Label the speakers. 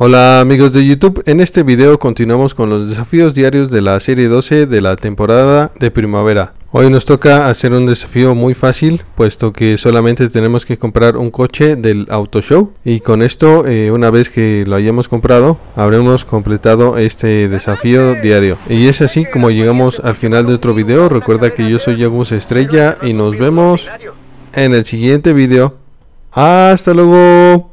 Speaker 1: Hola amigos de YouTube, en este video continuamos con los desafíos diarios de la serie 12 de la temporada de primavera. Hoy nos toca hacer un desafío muy fácil, puesto que solamente tenemos que comprar un coche del auto show y con esto, eh, una vez que lo hayamos comprado, habremos completado este desafío diario. Y es así como llegamos al final de otro video, recuerda que yo soy Yagus Estrella y nos vemos en el siguiente video. ¡Hasta luego!